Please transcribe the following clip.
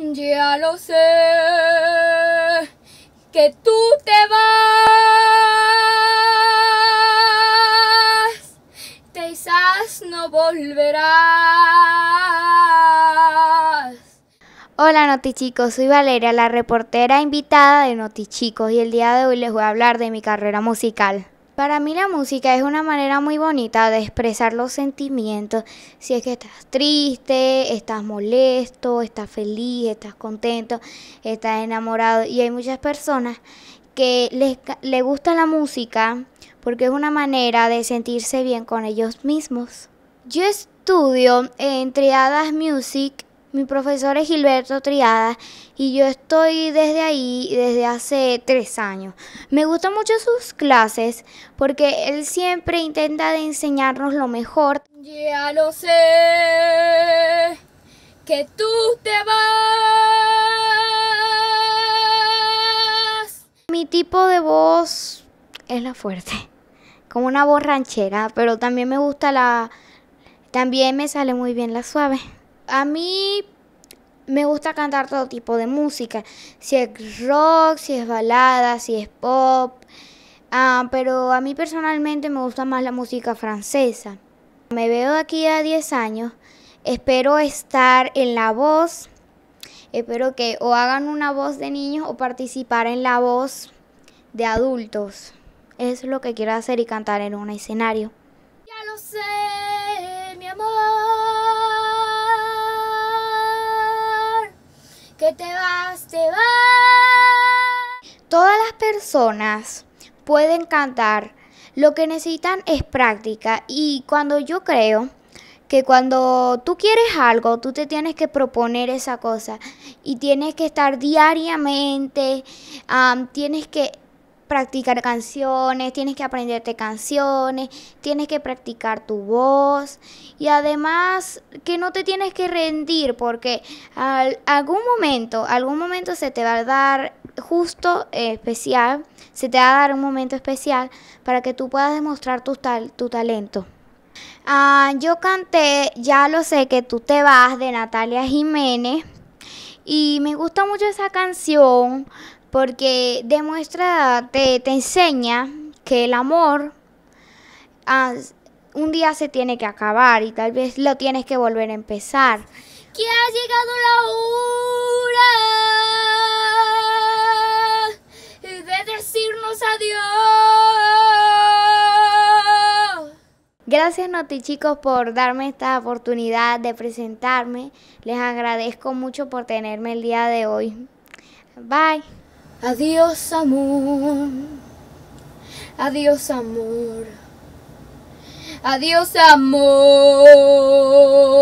Ya lo sé, que tú te vas, quizás no volverás. Hola Notichicos, soy Valeria, la reportera invitada de Notichicos y el día de hoy les voy a hablar de mi carrera musical. Para mí la música es una manera muy bonita de expresar los sentimientos. Si es que estás triste, estás molesto, estás feliz, estás contento, estás enamorado. Y hay muchas personas que les, gusta la música porque es una manera de sentirse bien con ellos mismos. Yo estudio entre Triadas Music mi profesor es Gilberto Triada y yo estoy desde ahí desde hace tres años. Me gustan mucho sus clases porque él siempre intenta enseñarnos lo mejor. Ya lo sé, que tú te vas. Mi tipo de voz es la fuerte, como una voz ranchera, pero también me gusta la... También me sale muy bien la suave a mí me gusta cantar todo tipo de música, si es rock, si es balada, si es pop, ah, pero a mí personalmente me gusta más la música francesa. Me veo aquí a 10 años, espero estar en la voz, espero que o hagan una voz de niños o participar en la voz de adultos. es lo que quiero hacer y cantar en un escenario. Ya lo sé. te vas, te vas. Todas las personas pueden cantar. Lo que necesitan es práctica. Y cuando yo creo que cuando tú quieres algo, tú te tienes que proponer esa cosa. Y tienes que estar diariamente, tienes que practicar canciones, tienes que aprenderte canciones, tienes que practicar tu voz y además que no te tienes que rendir porque algún momento, algún momento se te va a dar justo especial, se te va a dar un momento especial para que tú puedas demostrar tu, tu talento. Ah, yo canté Ya lo sé que tú te vas de Natalia Jiménez y me gusta mucho esa canción porque demuestra, te, enseña que el amor ah, un día se tiene que acabar y tal vez lo tienes que volver a empezar. Que ha llegado la hora de decirnos adiós. Gracias Noti chicos por darme esta oportunidad de presentarme. Les agradezco mucho por tenerme el día de hoy. Bye. Adiós amor, adiós amor, adiós amor.